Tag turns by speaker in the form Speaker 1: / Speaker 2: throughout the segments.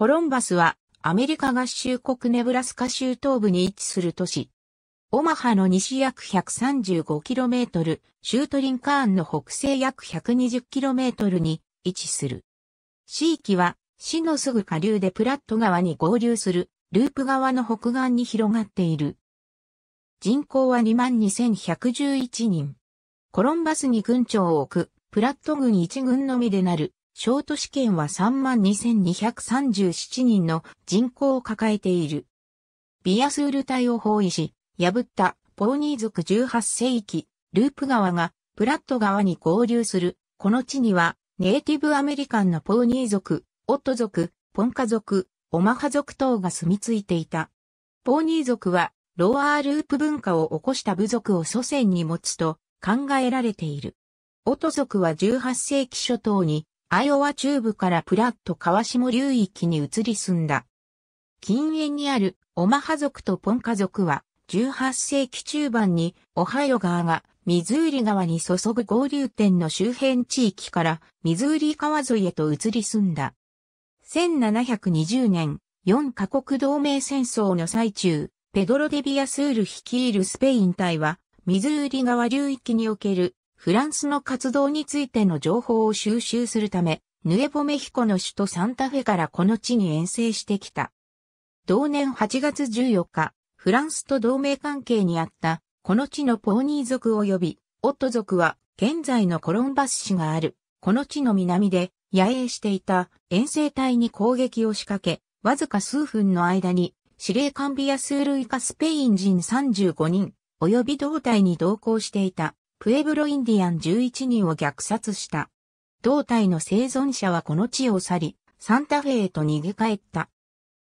Speaker 1: コロンバスはアメリカ合衆国ネブラスカ州東部に位置する都市。オマハの西約 135km、ートリンカーンの北西約 120km に位置する。地域は市のすぐ下流でプラット川に合流するループ川の北岸に広がっている。人口は22,111人。コロンバスに軍庁を置く、プラット軍1軍のみでなる小都市圏は32,237人の人口を抱えている。ビアスール隊を包囲し、破ったポーニー族18世紀、ループ川がプラット川に合流する。この地には、ネイティブアメリカンのポーニー族、オット族、ポンカ族、オマハ族等が住み着いていた。ポーニー族は、ロワアーループ文化を起こした部族を祖先に持つと考えられている。オト族は18世紀初頭にアイオワ中部からプラット川下流域に移り住んだ。近縁にあるオマハ族とポンカ族は18世紀中盤にオハイオ川がミズーリ川に注ぐ合流点の周辺地域からミズーリ川沿いへと移り住んだ。1720年、4カ国同盟戦争の最中、ペドロ・デ・ビアスール率いるスペイン隊はミズーリ川流域におけるフランスの活動についての情報を収集するため、ヌエボメヒコの首都サンタフェからこの地に遠征してきた。同年8月14日、フランスと同盟関係にあった、この地のポーニー族及び、オット族は、現在のコロンバス市がある、この地の南で、野営していた遠征隊に攻撃を仕掛け、わずか数分の間に、司令官ビアスールイカスペイン人35人、及び同隊に同行していたプエブロインディアン11人を虐殺した。胴体の生存者はこの地を去り、サンタフェへと逃げ帰った。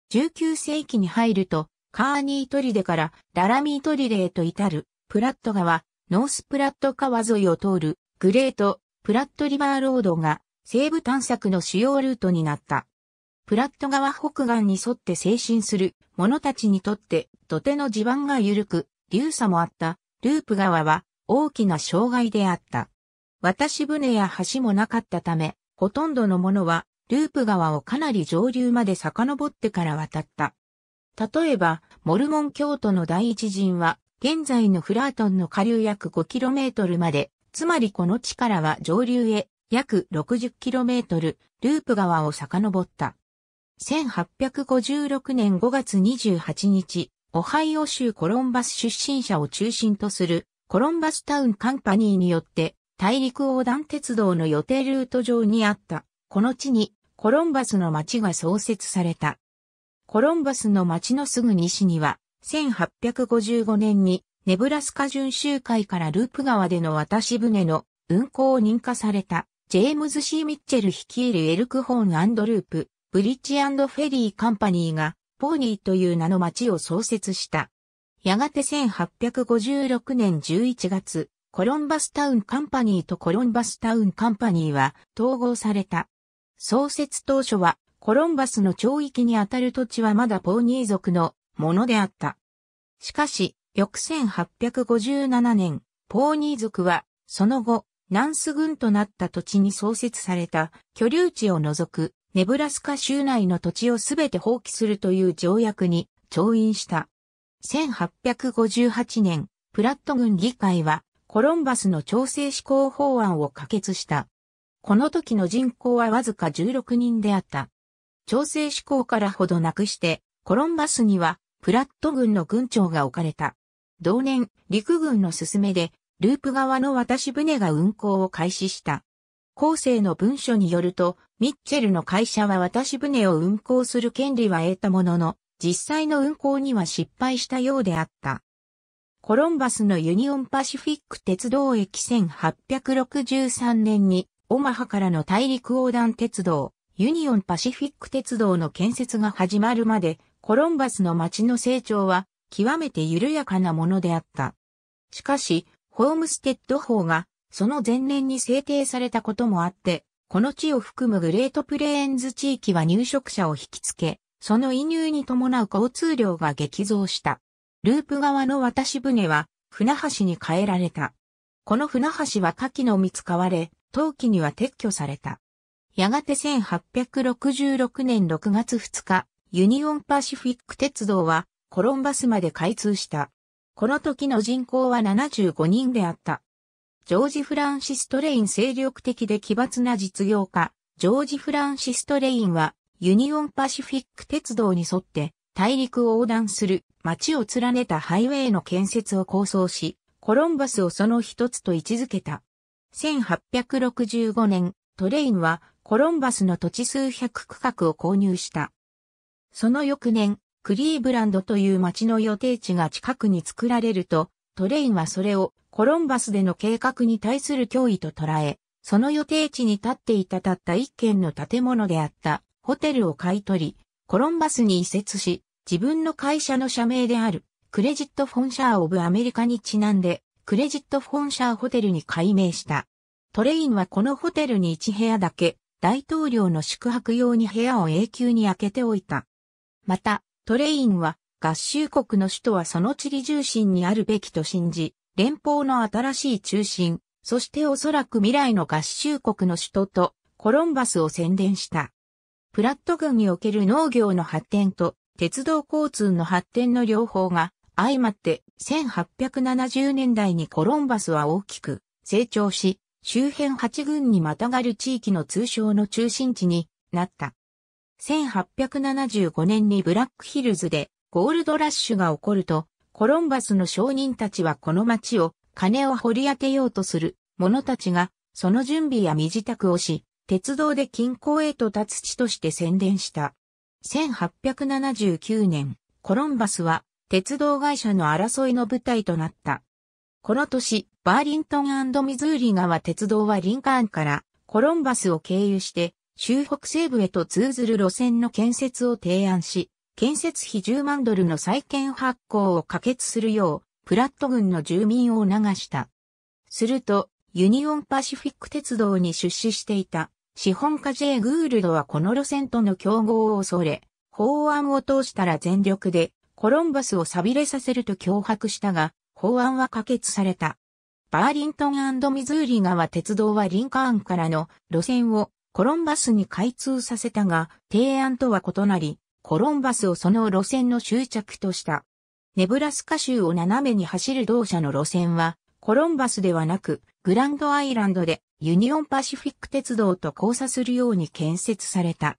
Speaker 1: 19世紀に入ると、カーニートリデからララミートリデへと至る、プラット川、ノースプラット川沿いを通る、グレート、プラットリバーロードが、西部探索の主要ルートになった。プラット川北岸に沿って精神する者たちにとって土手の地盤が緩く、流差もあった、ループ川は大きな障害であった。渡し船や橋もなかったため、ほとんどのものは、ループ川をかなり上流まで遡ってから渡った。例えば、モルモン教徒の第一陣は、現在のフラートンの下流約 5km まで、つまりこの地からは上流へ約 60km ループ川を遡った。1856年5月28日、オハイオ州コロンバス出身者を中心とするコロンバスタウンカンパニーによって大陸横断鉄道の予定ルート上にあった、この地にコロンバスの町が創設された。コロンバスの町のすぐ西には、1855年にネブラスカ巡周会からループ川での渡し船の運航を認可された、ジェームズ・シー・ミッチェル率いるエルクホーンループ、ブリッジフェリーカンパニーが、ポーニーという名の町を創設した。やがて1856年11月、コロンバスタウンカンパニーとコロンバスタウンカンパニーは統合された。創設当初はコロンバスの町域にあたる土地はまだポーニー族のものであった。しかし、翌1857年、ポーニー族はその後、南ス郡となった土地に創設された居留地を除くネブラスカ州内の土地をすべて放棄するという条約に調印した。1858年、プラット軍議会は、コロンバスの調整施行法案を可決した。この時の人口はわずか16人であった。調整施行からほどなくして、コロンバスには、プラット軍の軍長が置かれた。同年、陸軍の勧めで、ループ側の渡し船が運航を開始した。後世の文書によると、ミッチェルの会社は渡し船を運航する権利は得たものの、実際の運行には失敗したようであった。コロンバスのユニオンパシフィック鉄道駅1863年にオマハからの大陸横断鉄道、ユニオンパシフィック鉄道の建設が始まるまで、コロンバスの街の成長は極めて緩やかなものであった。しかし、ホームステッド法がその前年に制定されたこともあって、この地を含むグレートプレーンズ地域は入植者を引きつけ、その移入に伴う交通量が激増した。ループ側の渡し船は、船橋に変えられた。この船橋は下記のみ使われ、陶器には撤去された。やがて1866年6月2日、ユニオンパシフィック鉄道はコロンバスまで開通した。この時の人口は75人であった。ジョージ・フランシス・トレイン精力的で奇抜な実業家、ジョージ・フランシス・トレインはユニオンパシフィック鉄道に沿って大陸を横断する街を連ねたハイウェイの建設を構想し、コロンバスをその一つと位置づけた。1865年、トレインはコロンバスの土地数百区画を購入した。その翌年、クリーブランドという町の予定地が近くに作られると、トレインはそれをコロンバスでの計画に対する脅威と捉え、その予定地に立っていたたった一軒の建物であったホテルを買い取り、コロンバスに移設し、自分の会社の社名である、クレジットフォンシャーオブアメリカにちなんで、クレジットフォンシャーホテルに改名した。トレインはこのホテルに1部屋だけ、大統領の宿泊用に部屋を永久に開けておいた。また、トレインは、合衆国の首都はその地理重心にあるべきと信じ、連邦の新しい中心、そしておそらく未来の合衆国の首都とコロンバスを宣伝した。プラット郡における農業の発展と鉄道交通の発展の両方が相まって1870年代にコロンバスは大きく成長し、周辺8郡にまたがる地域の通称の中心地になった。1875年にブラックヒルズでゴールドラッシュが起こると、コロンバスの商人たちはこの町を金を掘り当てようとする者たちが、その準備や身支度をし、鉄道で近郊へと立つ地として宣伝した。1879年、コロンバスは鉄道会社の争いの舞台となった。この年、バーリントンミズーリ川鉄道はリンカーンからコロンバスを経由して州北西部へと通ずる路線の建設を提案し、建設費10万ドルの債建発行を可決するよう、プラット軍の住民を促した。すると、ユニオンパシフィック鉄道に出資していた資本家 J. グールドはこの路線との競合を恐れ、法案を通したら全力でコロンバスを錆びれさせると脅迫したが、法案は可決された。バーリントンミズーリ川鉄道はリンカーンからの路線をコロンバスに開通させたが、提案とは異なり、コロンバスをその路線の終着とした。ネブラスカ州を斜めに走る同社の路線は、コロンバスではなく、グランドアイランドでユニオンパシフィック鉄道と交差するように建設された。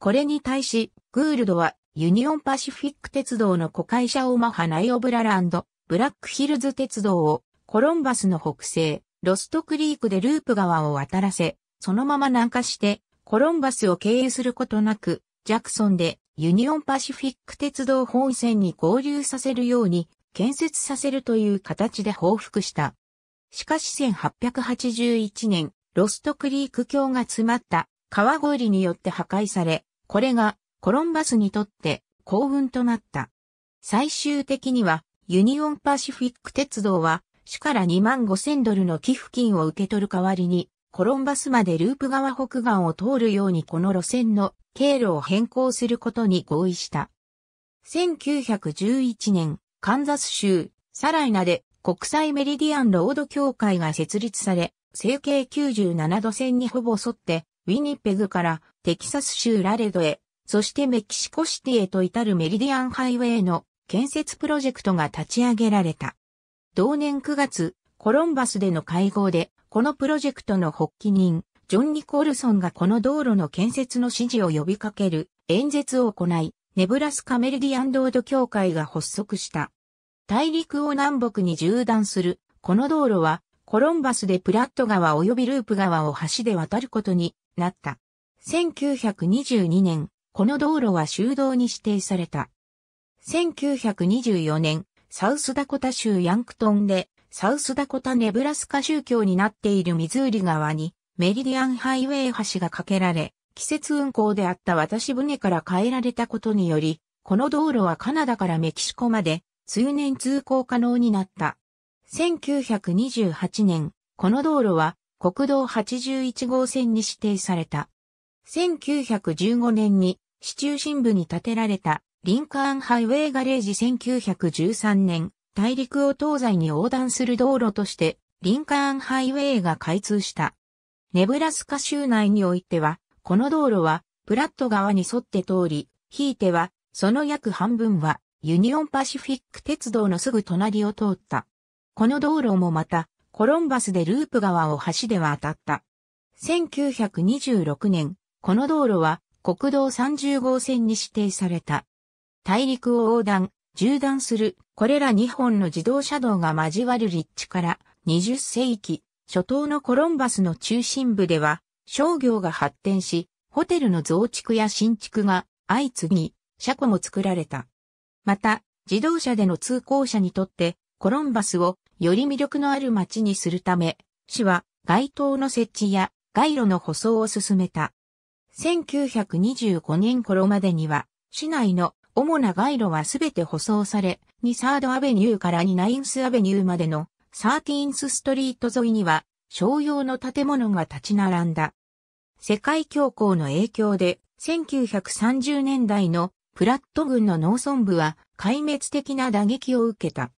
Speaker 1: これに対し、グールドはユニオンパシフィック鉄道の子会社オマハナイオブラランド、ブラックヒルズ鉄道をコロンバスの北西、ロストクリークでループ川を渡らせ、そのまま南下して、コロンバスを経由することなく、ジャクソンでユニオンパシフィック鉄道本線に合流させるように建設させるという形で報復した。しかし1881年、ロストクリーク橋が詰まった川越によって破壊され、これがコロンバスにとって幸運となった。最終的にはユニオンパシフィック鉄道は市から2万5千ドルの寄付金を受け取る代わりに、コロンバスまでループ川北岸を通るようにこの路線の経路を変更することに合意した。1911年、カンザス州、サライナで国際メリディアンロード協会が設立され、整形97度線にほぼ沿って、ウィニペグからテキサス州ラレドへ、そしてメキシコシティへと至るメリディアンハイウェイの建設プロジェクトが立ち上げられた。同年9月、コロンバスでの会合で、このプロジェクトの発起人、ジョン・ニコールソンがこの道路の建設の指示を呼びかける演説を行い、ネブラスカメリディアンロード協会が発足した。大陸を南北に縦断する、この道路は、コロンバスでプラット川及びループ川を橋で渡ることになった。1922年、この道路は修道に指定された。1924年、サウスダコタ州ヤンクトンで、サウスダコタネブラスカ宗教になっているミズーリ川に、メリディアンハイウェイ橋が架けられ、季節運行であった私船から変えられたことにより、この道路はカナダからメキシコまで数年通行可能になった。1928年、この道路は国道81号線に指定された。1915年に市中心部に建てられたリンカーンハイウェイガレージ1913年、大陸を東西に横断する道路としてリンカーンハイウェイが開通した。ネブラスカ州内においてはこの道路は、プラット川に沿って通り、ひいては、その約半分は、ユニオンパシフィック鉄道のすぐ隣を通った。この道路もまた、コロンバスでループ川を橋で渡った。1926年、この道路は国道30号線に指定された。大陸を横断、縦断する、これら2本の自動車道が交わる立地から、20世紀、初頭のコロンバスの中心部では、商業が発展し、ホテルの増築や新築が相次ぎ、車庫も作られた。また、自動車での通行者にとって、コロンバスをより魅力のある街にするため、市は街灯の設置や街路の舗装を進めた。1925年頃までには、市内の主な街路はすべて舗装され、2サードアベニューから2ナインスアベニューまでのサーティーンスストリート沿いには商用の建物が立ち並んだ。世界恐慌の影響で、1930年代のプラット軍の農村部は壊滅的な打撃を受けた。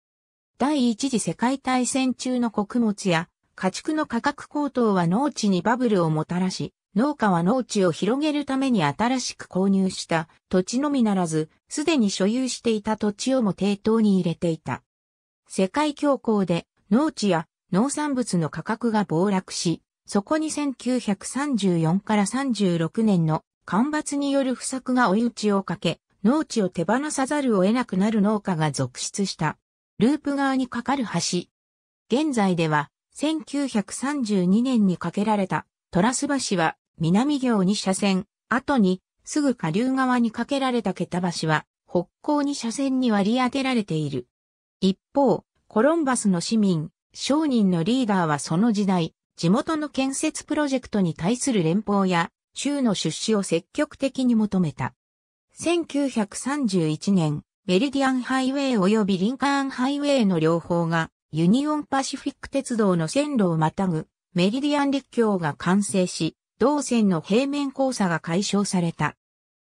Speaker 1: 第一次世界大戦中の穀物や家畜の価格高騰は農地にバブルをもたらし、農家は農地を広げるために新しく購入した土地のみならず、すでに所有していた土地をも抵当に入れていた。世界恐慌で農地や農産物の価格が暴落し、そこに1934から36年の干ばつによる不作が追い打ちをかけ、農地を手放さざるを得なくなる農家が続出した。ループ側に架かる橋。現在では、1932年に架けられたトラス橋は南行に車線、後にすぐ下流側に架けられた桁橋は北港に車線に割り当てられている。一方、コロンバスの市民、商人のリーダーはその時代、地元の建設プロジェクトに対する連邦や州の出資を積極的に求めた。1931年、メリディアンハイウェイ及びリンカーンハイウェイの両方がユニオンパシフィック鉄道の線路をまたぐメリディアン陸橋が完成し、同線の平面交差が解消された。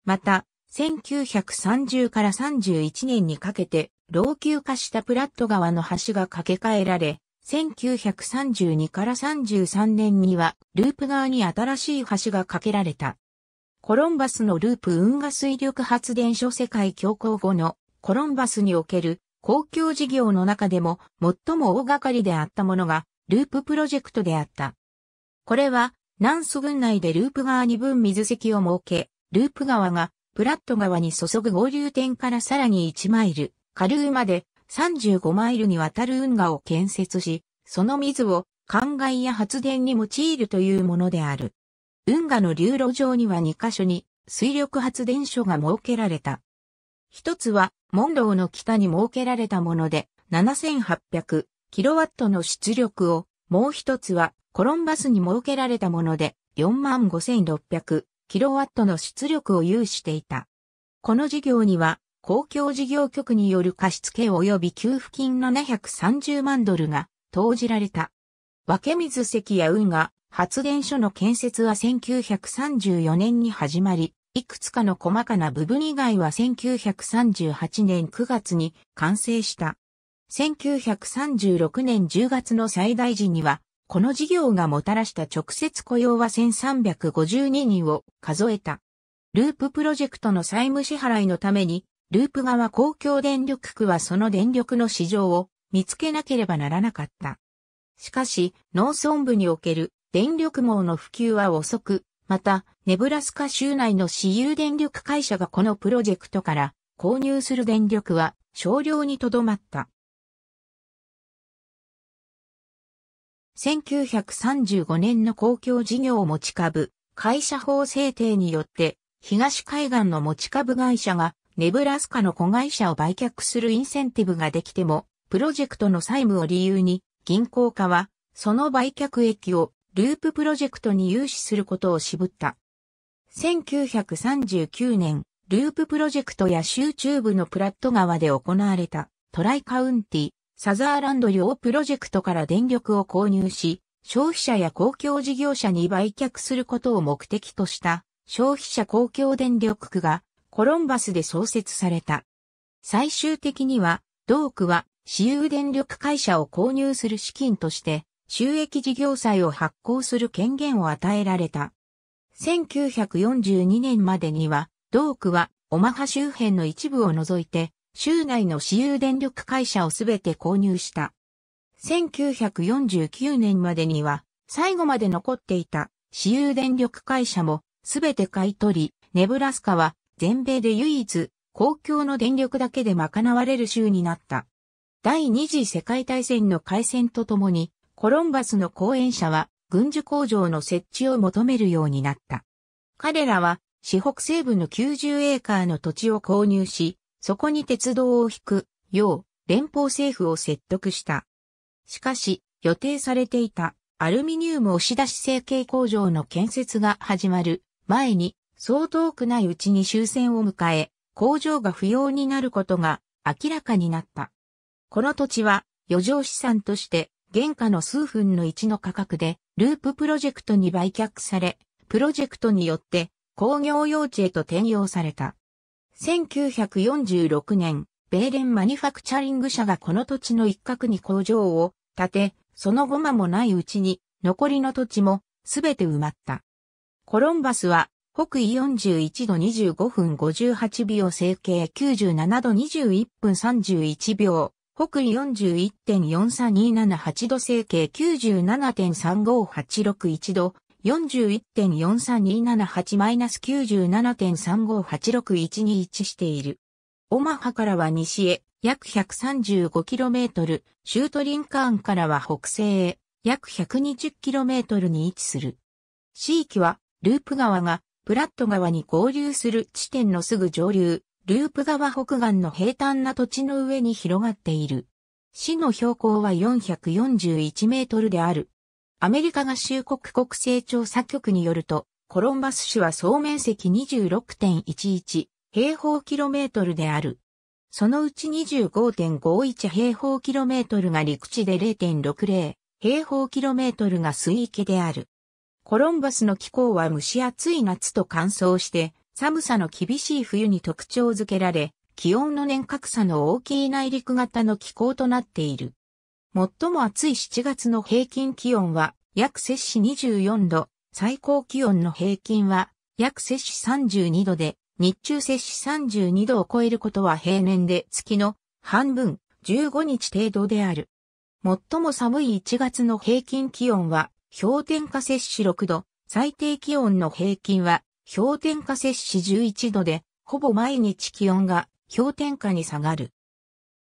Speaker 1: また、1930から31年にかけて老朽化したプラット川の橋が架け替えられ、1932から33年には、ループ側に新しい橋が架けられた。コロンバスのループ運河水力発電所世界恐慌後のコロンバスにおける公共事業の中でも最も大掛かりであったものがループプロジェクトであった。これは南蘇郡内でループ川に分水石を設け、ループ川がプラット川に注ぐ合流点からさらに1マイル、下流まで35マイルにわたる運河を建設し、その水を灌漑や発電に用いるというものである。運河の流路上には2カ所に水力発電所が設けられた。一つは、モンローの北に設けられたもので、7800キロワットの出力を、もう一つは、コロンバスに設けられたもので、45600キロワットの出力を有していた。この事業には、公共事業局による貸付及び給付金730万ドルが投じられた。分け水関や運河発電所の建設は1934年に始まり、いくつかの細かな部分以外は1938年9月に完成した。1936年10月の最大時には、この事業がもたらした直接雇用は1352人を数えた。ループプロジェクトの債務支払いのためにループ川公共電力区はその電力の市場を見つけなければならなかった。しかし、農村部における電力網の普及は遅く、また、ネブラスカ州内の私有電力会社がこのプロジェクトから購入する電力は少量にとどまった。1935年の公共事業持ち株、会社法制定によって、東海岸の持ち株会社がネブラスカの子会社を売却するインセンティブができても、プロジェクトの債務を理由に、銀行家は、その売却益をループプロジェクトに融資することを渋った。1939年、ループプロジェクトや州中部のプラット川で行われたトライカウンティ、サザーランド用プロジェクトから電力を購入し、消費者や公共事業者に売却することを目的とした消費者公共電力区がコロンバスで創設された。最終的には、同区は私有電力会社を購入する資金として、収益事業債を発行する権限を与えられた。1942年までには、同区はオマハ周辺の一部を除いて、州内の私有電力会社をすべて購入した。1949年までには、最後まで残っていた私有電力会社もすべて買い取り、ネブラスカは全米で唯一、公共の電力だけで賄われる州になった。第二次世界大戦の開戦とともに、コロンバスの講演者は軍需工場の設置を求めるようになった。彼らは、四北西部の90エーカーの土地を購入し、そこに鉄道を引く、よう、連邦政府を説得した。しかし、予定されていたアルミニウム押し出し成形工場の建設が始まる前にそう遠くないうちに終戦を迎え、工場が不要になることが明らかになった。この土地は余剰資産として原価の数分の1の価格でループプロジェクトに売却され、プロジェクトによって工業用地へと転用された。1946年、ベーレンマニファクチャリング社がこの土地の一角に工場を建て、その後間もないうちに残りの土地もすべて埋まった。コロンバスは北緯41度25分58秒整形97度21分31秒、北緯41.43278度整形97.35861度、4 1 4 3 2 7 8 9 7 3 5 8 6 1 2置している。オマハからは西へ約 135km、シュートリンカーンからは北西へ約 120km に位置する。地域はループ川がプラット川に合流する地点のすぐ上流、ループ川北岸の平坦な土地の上に広がっている。市の標高は441メートルである。アメリカ合衆国国勢調査局によると、コロンバス市は総面積26.11平方キロメートルである。そのうち25.51平方キロメートルが陸地で0.60平方キロメートルが水域である。コロンバスの気候は蒸し暑い夏と乾燥して、寒さの厳しい冬に特徴づけられ、気温の年格差の大きい内陸型の気候となっている。最も暑い7月の平均気温は約摂氏24度、最高気温の平均は約摂氏32度で、日中摂氏32度を超えることは平年で月の半分15日程度である。最も寒い1月の平均気温は氷点下摂氏6度、最低気温の平均は氷点下摂氏11度で、ほぼ毎日気温が氷点下に下がる。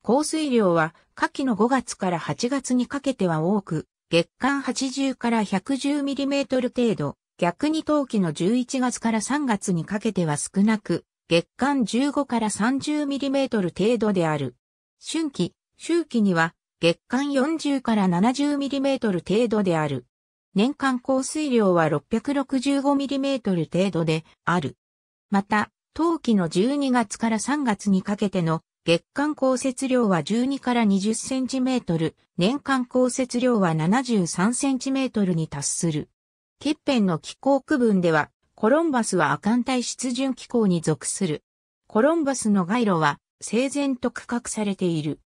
Speaker 1: 降水量は、夏季の5月から8月にかけては多く、月間80から1 1 0トル程度、逆に冬季の11月から3月にかけては少なく、月間15から3 0トル程度である。春季、秋季には、月間40から7 0トル程度である。年間降水量は 665mm 程度である。また、冬季の12月から3月にかけての月間降雪量は12から20センチメートル、年間降雪量は73センチメートルに達する。欠片の気候区分では、コロンバスは亜寒帯湿潤気候に属する。コロンバスの街路は整然と区画されている。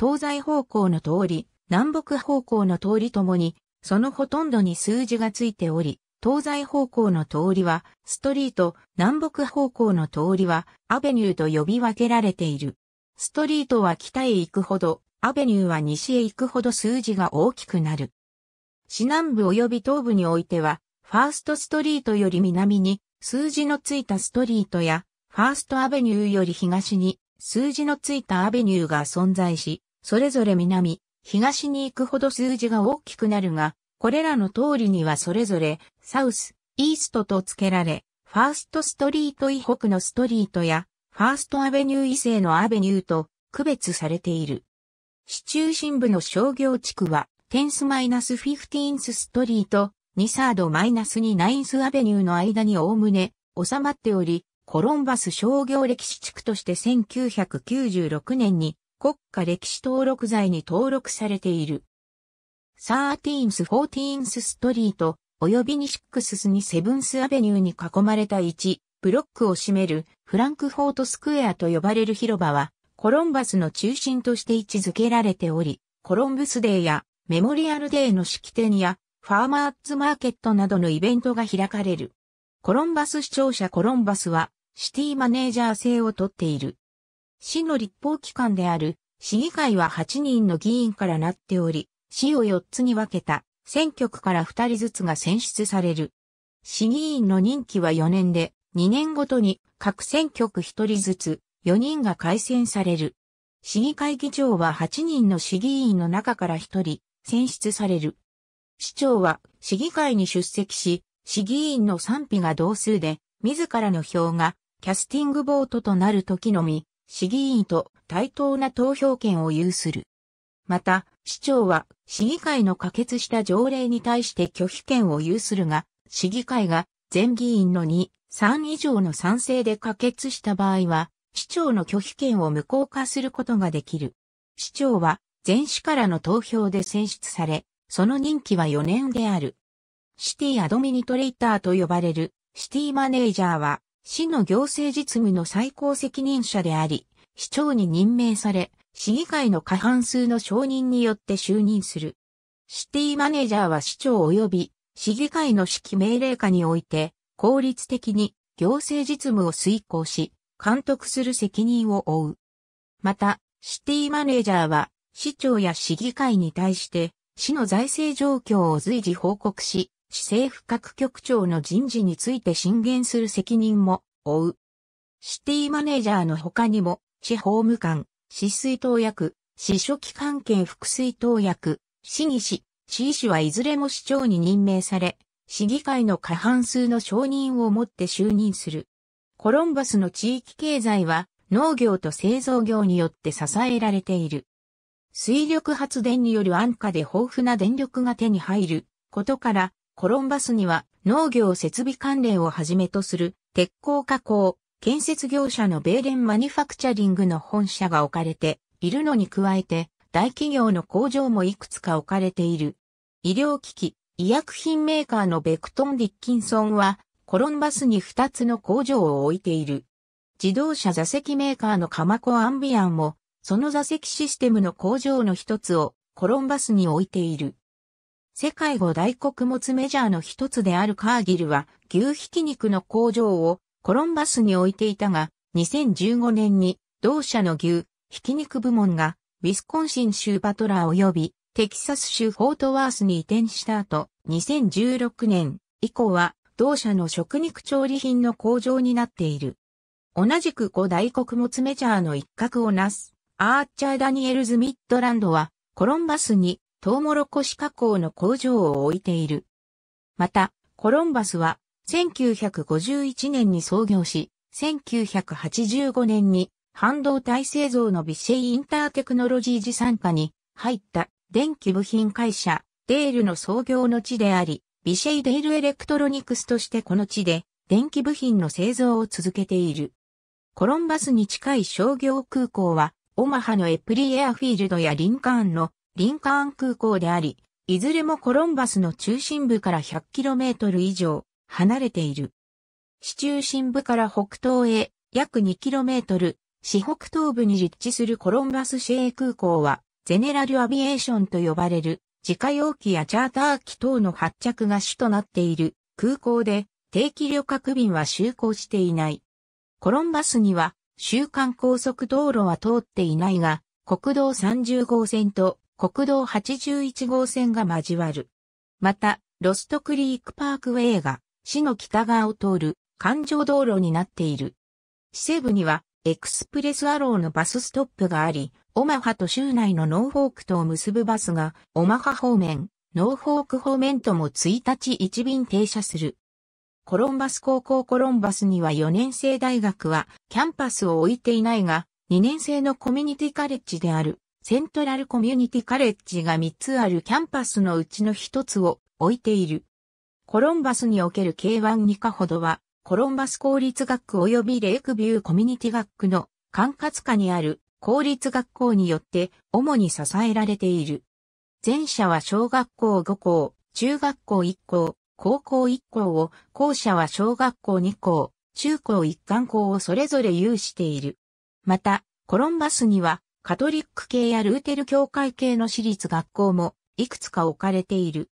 Speaker 1: 東西方向の通り、南北方向の通りともにそのほとんどに数字がついており、東西方向の通りはストリート、南北方向の通りはアベニューと呼び分けられている。ストリートは北へ行くほど、アベニューは西へ行くほど数字が大きくなる。市南部及び東部においては、ファーストストリートより南に数字のついたストリートや、ファーストアベニューより東に数字のついたアベニューが存在し、それぞれ南、東に行くほど数字が大きくなるが、これらの通りにはそれぞれ、サウス、イーストと付けられ、ファーストストリート以北のストリートや、ファーストアベニュー以西のアベニューと区別されている。市中心部の商業地区は、テンスマイナスフフィィテーンスストリート、ニサードマイナスにナインスアベニューの間におおむね収まっており、コロンバス商業歴史地区として1996年に国家歴史登録財に登録されている。13th 14th ストリート、及びに 6th に 7th アベニューに囲まれた1、ブロックを占めるフランクフォートスクエアと呼ばれる広場は、コロンバスの中心として位置づけられており、コロンブスデーやメモリアルデーの式典やファーマーズマーケットなどのイベントが開かれる。コロンバス視聴者コロンバスはシティマネージャー制をとっている。市の立法機関である市議会は8人の議員からなっており、市を4つに分けた選挙区から2人ずつが選出される。市議員の任期は4年で、2年ごとに各選挙区1人ずつ4人が改選される。市議会議長は8人の市議員の中から1人選出される。市長は市議会に出席し、市議員の賛否が同数で、自らの票がキャスティングボートとなる時のみ、市議員と対等な投票権を有する。また、市長は市議会の可決した条例に対して拒否権を有するが、市議会が全議員の2、3以上の賛成で可決した場合は、市長の拒否権を無効化することができる。市長は全市からの投票で選出され、その任期は4年である。シティアドミニトレーターと呼ばれるシティマネージャーは市の行政実務の最高責任者であり、市長に任命され、市議会の過半数の承認によって就任する。シティマネージャーは市長及び市議会の指揮命令下において、効率的に行政実務を遂行し、監督する責任を負う。また、シティマネージャーは、市長や市議会に対して、市の財政状況を随時報告し、市政府各局長の人事について進言する責任も負う。シティマネージャーの他にも、市法務官、市水党役、市初期関係副水党役、市議士、市医師はいずれも市長に任命され、市議会の過半数の承認をもって就任する。コロンバスの地域経済は農業と製造業によって支えられている。水力発電による安価で豊富な電力が手に入ることからコロンバスには農業設備関連をはじめとする鉄鋼加工、建設業者のベーレンマニファクチャリングの本社が置かれているのに加えて大企業の工場もいくつか置かれている。医療機器、医薬品メーカーのベクトン・ディッキンソンはコロンバスに2つの工場を置いている。自動車座席メーカーのカマコ・アンビアンもその座席システムの工場の一つをコロンバスに置いている。世界五大穀物メジャーの一つであるカーギルは牛ひき肉の工場をコロンバスに置いていたが、2015年に同社の牛、ひき肉部門がウィスコンシン州バトラー及びテキサス州フォートワースに移転した後、2016年以降は同社の食肉調理品の工場になっている。同じく五大穀物メジャーの一角をなす、アーチャー・ダニエルズ・ミッドランドは、コロンバスにトウモロコシ加工の工場を置いている。また、コロンバスは1951年に創業し、1985年に半導体製造のビシェイインターテクノロジー持参下に入った電気部品会社デールの創業の地であり、ビシェイデールエレクトロニクスとしてこの地で電気部品の製造を続けている。コロンバスに近い商業空港は、オマハのエプリエアフィールドやリンカーンのリンカーン空港であり、いずれもコロンバスの中心部から 100km 以上離れている。市中心部から北東へ約 2km、市北東部に立地するコロンバス市営空港は、ゼネラルアビエーションと呼ばれる自家用機やチャーター機等の発着が主となっている空港で定期旅客便は就航していない。コロンバスには、週間高速道路は通っていないが、国道30号線と国道81号線が交わる。また、ロストクリークパークウェイが市の北側を通る環状道路になっている。市西部にはエクスプレスアローのバスストップがあり、オマハと州内のノーフォークとを結ぶバスがオマハ方面、ノーフォーク方面とも1日1便停車する。コロンバス高校コロンバスには4年生大学はキャンパスを置いていないが、2年生のコミュニティカレッジである。セントラルコミュニティカレッジが3つあるキャンパスのうちの1つを置いている。コロンバスにおける K1 にかほどは、コロンバス公立学区及びレイクビューコミュニティ学区の管轄下にある公立学校によって主に支えられている。前者は小学校5校、中学校1校、高校1校を、後者は小学校2校、中高一貫校をそれぞれ有している。また、コロンバスにはカトリック系やルーテル教会系の私立学校もいくつか置かれている。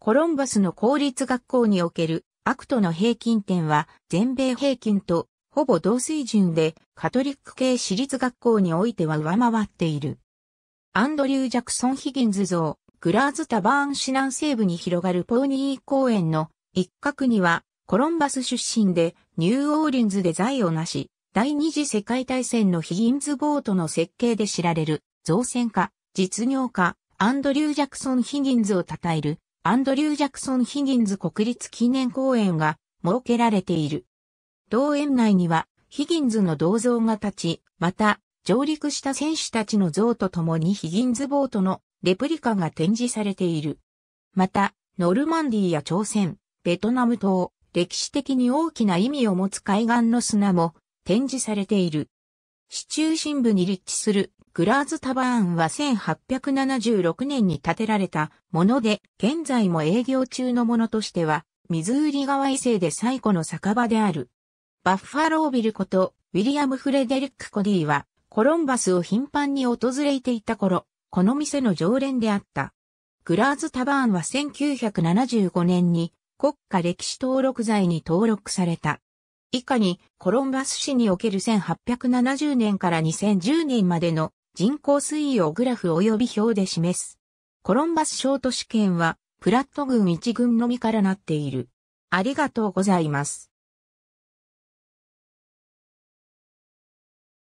Speaker 1: コロンバスの公立学校におけるアクトの平均点は全米平均とほぼ同水準でカトリック系私立学校においては上回っている。アンドリュー・ジャクソン・ヒギンズ像、グラーズ・タバーン市南西部に広がるポーニー公園の一角にはコロンバス出身でニューオーリンズで財を成し、第二次世界大戦のヒギンズボートの設計で知られる造船家、実業家、アンドリュー・ジャクソン・ヒギンズを称える、アンドリュー・ジャクソン・ヒギンズ国立記念公園が設けられている。同園内には、ヒギンズの銅像が立ち、また、上陸した選手たちの像とともにヒギンズボートのレプリカが展示されている。また、ノルマンディや朝鮮、ベトナム島、歴史的に大きな意味を持つ海岸の砂も展示されている。市中心部に立地するグラーズタバーンは1876年に建てられたもので、現在も営業中のものとしては、ミズーリ川以西で最古の酒場である。バッファロービルことウィリアム・フレデリック・コディは、コロンバスを頻繁に訪れていた頃、この店の常連であった。グラーズタバーンは1975年に国家歴史登録財に登録された。以下にコロンバス市における1870年から2010年までの人口推移をグラフ及び表で示す。コロンバス小都市圏はプラット郡1郡のみからなっている。ありがとうございます。